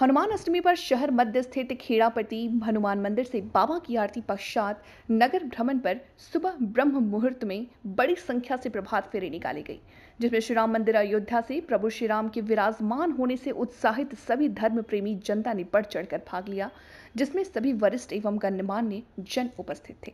हनुमान अष्टमी पर शहर मध्य स्थित खेड़ापति हनुमान मंदिर से बाबा की आरती पश्चात नगर भ्रमण पर सुबह ब्रह्म मुहूर्त में बड़ी संख्या से प्रभात फेरी निकाली गई जिसमें श्री राम मंदिर अयोध्या से प्रभु श्री राम के विराजमान होने से उत्साहित सभी धर्म प्रेमी जनता ने बढ़ चढ़कर भाग लिया जिसमें सभी वरिष्ठ एवं गणमान्य जन उपस्थित थे